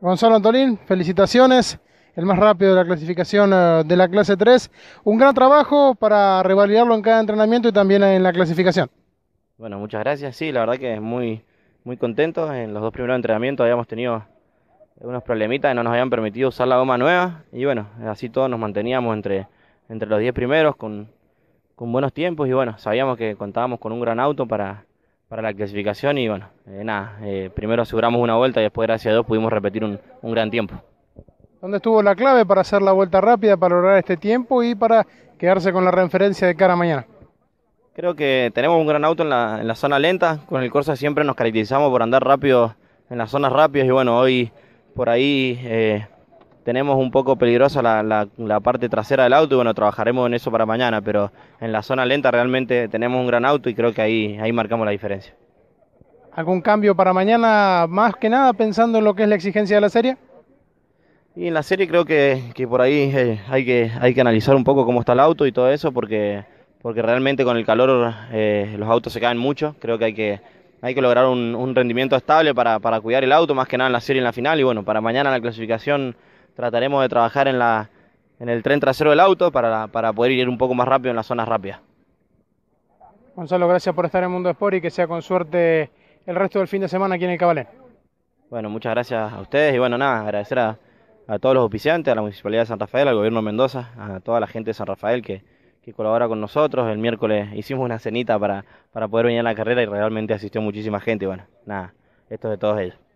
Gonzalo Antolín, felicitaciones, el más rápido de la clasificación eh, de la clase 3. Un gran trabajo para revalidarlo en cada entrenamiento y también en la clasificación. Bueno, muchas gracias. Sí, la verdad que es muy, muy contento. En los dos primeros entrenamientos habíamos tenido unos problemitas que no nos habían permitido usar la goma nueva. Y bueno, así todos nos manteníamos entre, entre los 10 primeros con, con buenos tiempos. Y bueno, sabíamos que contábamos con un gran auto para, para la clasificación y bueno, eh, nada, eh, primero aseguramos una vuelta y después gracias a Dios pudimos repetir un, gran tiempo. ¿Dónde estuvo la clave para hacer la vuelta rápida, para lograr este tiempo y para quedarse con la referencia de cara a mañana? Creo que tenemos un gran auto en la, en la zona lenta, con el Corsa siempre nos caracterizamos por andar rápido en las zonas rápidas y bueno, hoy por ahí eh, tenemos un poco peligrosa la, parte trasera del auto y bueno, trabajaremos en eso para mañana, pero en la zona lenta realmente tenemos un gran auto y creo que ahí, ahí marcamos la diferencia. ¿Algún cambio para mañana, más que nada pensando en lo que es la exigencia de la serie? Y en la serie creo que, por ahí eh, hay, que, hay que analizar un poco cómo está el auto y todo eso, porque, porque realmente con el calor eh, los autos se caen mucho, creo que hay que, hay que lograr un, rendimiento estable para, para cuidar el auto, más que nada en la serie y en la final, y bueno, para mañana la clasificación trataremos de trabajar en, la, en el tren trasero del auto para, poder ir un poco más rápido en las zonas rápidas. Gonzalo, gracias por estar en Mundo Sport y que sea con suerte el resto del fin de semana aquí en el Cabalén. Bueno, muchas gracias a ustedes y bueno, nada, agradecer a, todos los oficiantes, a la Municipalidad de San Rafael, al Gobierno de Mendoza, a toda la gente de San Rafael que, colabora con nosotros. El miércoles hicimos una cenita para, para poder venir a la carrera y realmente asistió muchísima gente. y Bueno, nada, esto es de todos ellos.